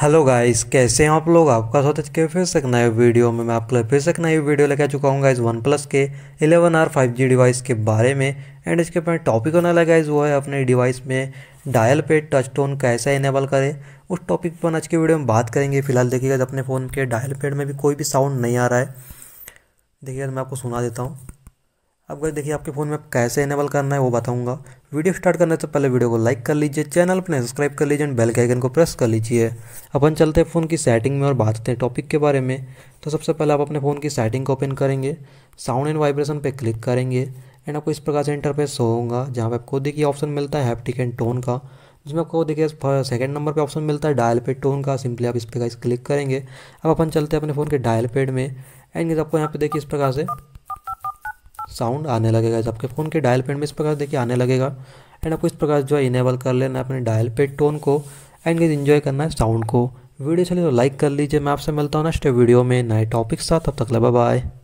hello guys कैसे हैं आप लोग आपका स्वागत है फिर से एक नए वीडियो में मैं आपके लिए फिर से एक नई वीडियो लेकर चुका हूँ गाइस वन प्लस के 11 आर 5G डिवाइस के बारे में एंड इसके पहले टॉपिक होने लगा गाइस वो है अपने डिवाइस में डायल पे टच टोन कैसे इनेबल करें उस टॉपिक पर आज के वीडियो में बात करेंगे फिलहाल देखिएगा अपने फ़ोन के डायल पेड में भी कोई भी साउंड नहीं आ रहा है देखिए मैं आपको सुना देता हूँ अब गाइस देखिए आपके फ़ोन में कैसे इनेबल करना है वो बताऊंगा वीडियो स्टार्ट करने से पहले वीडियो को लाइक कर लीजिए चैनल अपने सब्सक्राइब कर लीजिए एंड बेल के आइकन को प्रेस कर लीजिए अपन चलते हैं फ़ोन की सेटिंग में और बात करते हैं टॉपिक के बारे में तो सबसे पहले आप अपने फ़ोन की सेटिंग को ओपन करेंगे साउंड एंड वाइब्रेशन पर क्लिक करेंगे एंड आपको इस प्रकार से इंटरफेस होगा जहाँ पर आपको देखिए ऑप्शन मिलता है हैप्टिक एंड टोन का जिसमें आपको देखिए सेकंड नंबर पे ऑप्शन मिलता है डायल पेड टोन का सिंपली आप इस पर क्लिक करेंगे अब अपन चलते हैं अपने फ़ोन के डायल पेड में एंड आपको यहाँ पे देखिए इस प्रकार से साउंड आने लगेगा जबकि आपके फ़ोन के डायल पेड में इस प्रकार देखिए आने लगेगा एंड आपको इस प्रकार जो है इनेबल कर लेना अपने डायल पेड टोन को एंड इन्जॉय करना है साउंड को वीडियो चलिए तो लाइक कर लीजिए मैं आपसे मिलता हूँ नेक्स्ट वीडियो में नए टॉपिक साथ तब तक ले बाय